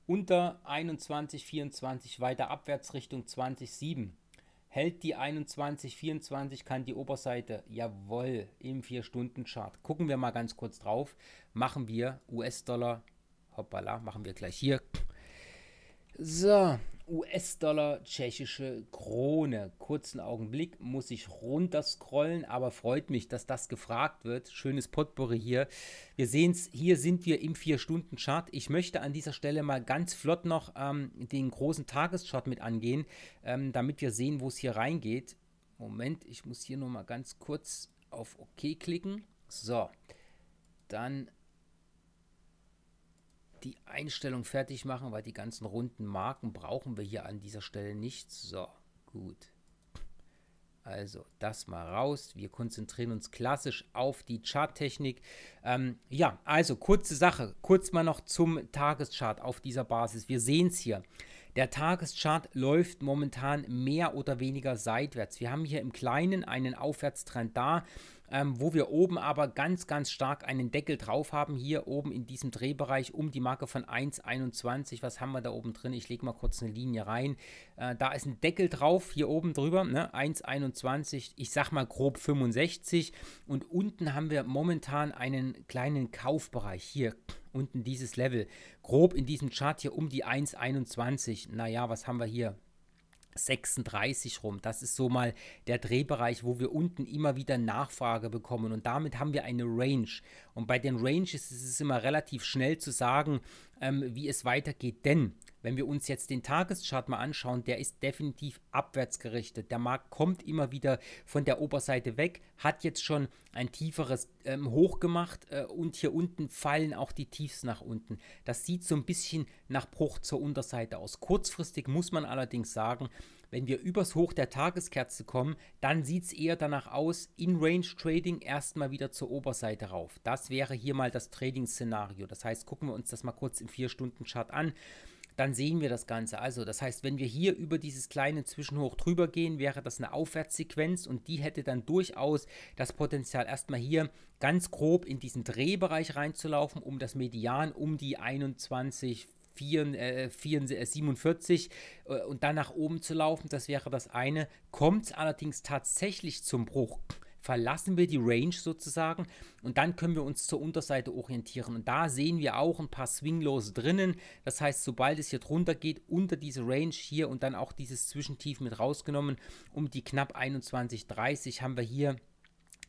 Unter 21,24 weiter abwärts Richtung 20,7. Hält die 21,24, kann die Oberseite, jawohl, im 4-Stunden-Chart. Gucken wir mal ganz kurz drauf. Machen wir US-Dollar, hoppala, machen wir gleich hier. So, US-Dollar, tschechische Krone. Kurzen Augenblick muss ich runter scrollen, aber freut mich, dass das gefragt wird. Schönes Potpourri hier. Wir sehen es, hier sind wir im 4-Stunden-Chart. Ich möchte an dieser Stelle mal ganz flott noch ähm, den großen Tageschart mit angehen, ähm, damit wir sehen, wo es hier reingeht. Moment, ich muss hier nur mal ganz kurz auf OK klicken. So, dann die Einstellung fertig machen, weil die ganzen runden Marken brauchen wir hier an dieser Stelle nicht. So, gut. Also das mal raus. Wir konzentrieren uns klassisch auf die Charttechnik. Ähm, ja, also kurze Sache. Kurz mal noch zum Tageschart auf dieser Basis. Wir sehen es hier. Der Tageschart läuft momentan mehr oder weniger seitwärts. Wir haben hier im Kleinen einen Aufwärtstrend da ähm, wo wir oben aber ganz, ganz stark einen Deckel drauf haben, hier oben in diesem Drehbereich um die Marke von 1,21. Was haben wir da oben drin? Ich lege mal kurz eine Linie rein. Äh, da ist ein Deckel drauf, hier oben drüber, ne? 1,21, ich sag mal grob 65. Und unten haben wir momentan einen kleinen Kaufbereich hier unten dieses Level. Grob in diesem Chart hier um die 1,21. Naja, was haben wir hier? 36 rum. Das ist so mal der Drehbereich, wo wir unten immer wieder Nachfrage bekommen und damit haben wir eine Range. Und bei den Ranges ist es immer relativ schnell zu sagen, ähm, wie es weitergeht, denn wenn wir uns jetzt den Tageschart mal anschauen, der ist definitiv abwärts gerichtet. Der Markt kommt immer wieder von der Oberseite weg, hat jetzt schon ein tieferes ähm, Hoch gemacht äh, und hier unten fallen auch die Tiefs nach unten. Das sieht so ein bisschen nach Bruch zur Unterseite aus. Kurzfristig muss man allerdings sagen, wenn wir übers Hoch der Tageskerze kommen, dann sieht es eher danach aus, in Range Trading erstmal wieder zur Oberseite rauf. Das wäre hier mal das Trading-Szenario. Das heißt, gucken wir uns das mal kurz im 4-Stunden-Chart an dann sehen wir das Ganze. Also das heißt, wenn wir hier über dieses kleine Zwischenhoch drüber gehen, wäre das eine Aufwärtssequenz und die hätte dann durchaus das Potenzial, erstmal hier ganz grob in diesen Drehbereich reinzulaufen, um das Median um die 21, 47 äh, äh, äh, und dann nach oben zu laufen. Das wäre das eine. Kommt es allerdings tatsächlich zum Bruch verlassen wir die Range sozusagen und dann können wir uns zur Unterseite orientieren. Und da sehen wir auch ein paar Swinglos drinnen. Das heißt, sobald es hier drunter geht, unter diese Range hier und dann auch dieses Zwischentief mit rausgenommen, um die knapp 21,30 haben wir hier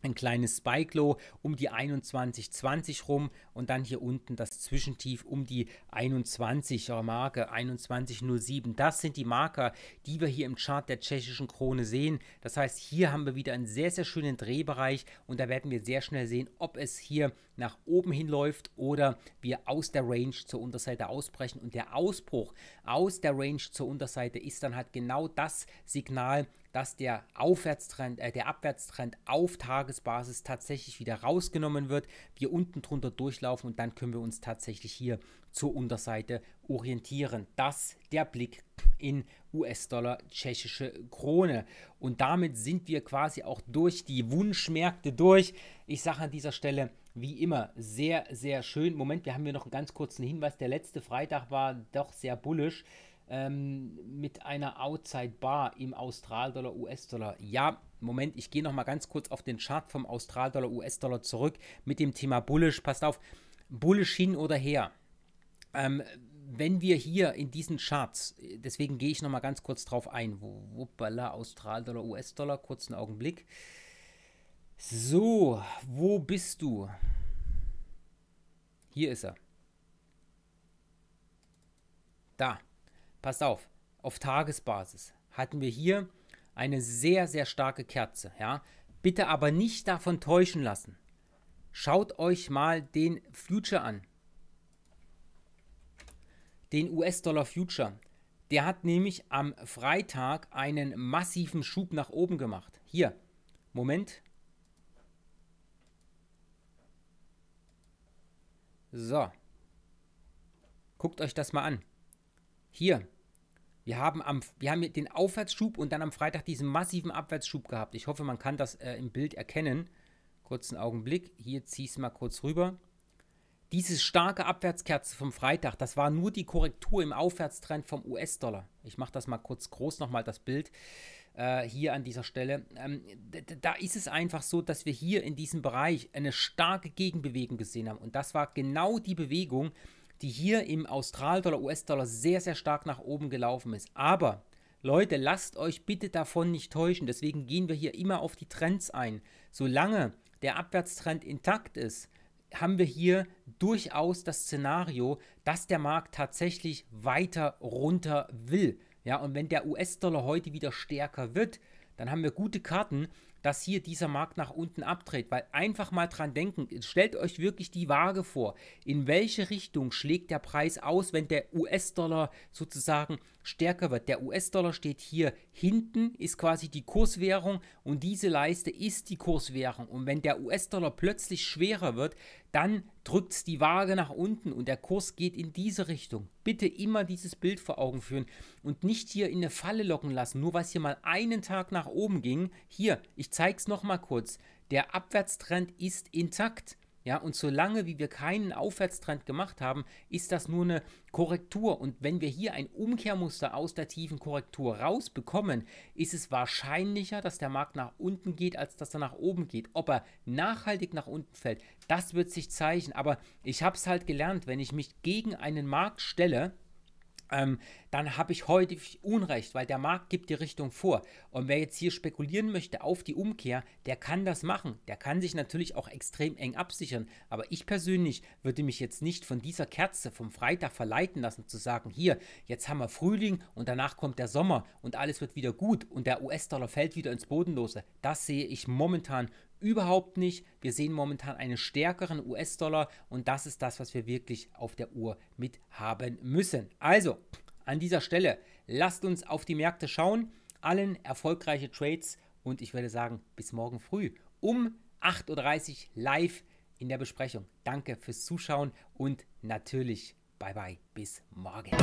ein kleines Spike-Low um die 21,20 rum und dann hier unten das Zwischentief um die 21 er Marke, 21,07. Das sind die Marker, die wir hier im Chart der tschechischen Krone sehen. Das heißt, hier haben wir wieder einen sehr, sehr schönen Drehbereich und da werden wir sehr schnell sehen, ob es hier nach oben hinläuft oder wir aus der Range zur Unterseite ausbrechen. Und der Ausbruch aus der Range zur Unterseite ist dann halt genau das Signal, dass der Aufwärtstrend, äh, der Abwärtstrend auf Tagesbasis tatsächlich wieder rausgenommen wird, wir unten drunter durchlaufen und dann können wir uns tatsächlich hier zur Unterseite orientieren. Das der Blick in US-Dollar, tschechische Krone. Und damit sind wir quasi auch durch die Wunschmärkte durch. Ich sage an dieser Stelle, wie immer, sehr, sehr schön. Moment, wir haben hier noch einen ganz kurzen Hinweis. Der letzte Freitag war doch sehr bullisch ähm, mit einer Outside-Bar im Australdollar, US-Dollar. Ja, Moment, ich gehe nochmal ganz kurz auf den Chart vom Australdollar, US-Dollar zurück mit dem Thema Bullish. Passt auf, Bullish hin oder her. Ähm, wenn wir hier in diesen Charts, deswegen gehe ich nochmal ganz kurz drauf ein, wuppala, Australdollar, US-Dollar, kurzen Augenblick. So, wo bist du? Hier ist er. Da. Passt auf, auf Tagesbasis hatten wir hier eine sehr, sehr starke Kerze. Ja? Bitte aber nicht davon täuschen lassen. Schaut euch mal den Future an. Den US-Dollar Future. Der hat nämlich am Freitag einen massiven Schub nach oben gemacht. Hier, Moment. So. Guckt euch das mal an. Hier, wir haben, am, wir haben den Aufwärtsschub und dann am Freitag diesen massiven Abwärtsschub gehabt. Ich hoffe, man kann das äh, im Bild erkennen. Kurzen Augenblick. Hier ziehe ich es mal kurz rüber. Diese starke Abwärtskerze vom Freitag, das war nur die Korrektur im Aufwärtstrend vom US-Dollar. Ich mache das mal kurz groß nochmal, das Bild äh, hier an dieser Stelle. Ähm, da ist es einfach so, dass wir hier in diesem Bereich eine starke Gegenbewegung gesehen haben. Und das war genau die Bewegung, die hier im Australdollar, US-Dollar sehr, sehr stark nach oben gelaufen ist. Aber Leute, lasst euch bitte davon nicht täuschen. Deswegen gehen wir hier immer auf die Trends ein. Solange der Abwärtstrend intakt ist, haben wir hier durchaus das Szenario, dass der Markt tatsächlich weiter runter will. Ja, und wenn der US-Dollar heute wieder stärker wird, dann haben wir gute Karten, dass hier dieser Markt nach unten abdreht, weil einfach mal dran denken, stellt euch wirklich die Waage vor, in welche Richtung schlägt der Preis aus, wenn der US-Dollar sozusagen stärker wird. Der US-Dollar steht hier hinten, ist quasi die Kurswährung und diese Leiste ist die Kurswährung. Und wenn der US-Dollar plötzlich schwerer wird, dann drückt es die Waage nach unten und der Kurs geht in diese Richtung. Bitte immer dieses Bild vor Augen führen und nicht hier in eine Falle locken lassen. Nur was hier mal einen Tag nach oben ging, hier, ich zeige es nochmal kurz, der Abwärtstrend ist intakt. Ja, und solange wie wir keinen Aufwärtstrend gemacht haben, ist das nur eine Korrektur. Und wenn wir hier ein Umkehrmuster aus der tiefen Korrektur rausbekommen, ist es wahrscheinlicher, dass der Markt nach unten geht, als dass er nach oben geht. Ob er nachhaltig nach unten fällt, das wird sich zeigen. Aber ich habe es halt gelernt, wenn ich mich gegen einen Markt stelle, ähm, dann habe ich heute Unrecht, weil der Markt gibt die Richtung vor. Und wer jetzt hier spekulieren möchte auf die Umkehr, der kann das machen. Der kann sich natürlich auch extrem eng absichern. Aber ich persönlich würde mich jetzt nicht von dieser Kerze vom Freitag verleiten lassen, zu sagen, hier, jetzt haben wir Frühling und danach kommt der Sommer und alles wird wieder gut und der US-Dollar fällt wieder ins Bodenlose. Das sehe ich momentan überhaupt nicht. Wir sehen momentan einen stärkeren US-Dollar und das ist das, was wir wirklich auf der Uhr mit haben müssen. Also, an dieser Stelle, lasst uns auf die Märkte schauen. Allen erfolgreiche Trades und ich würde sagen, bis morgen früh um 8.30 Uhr live in der Besprechung. Danke fürs Zuschauen und natürlich bye bye bis morgen.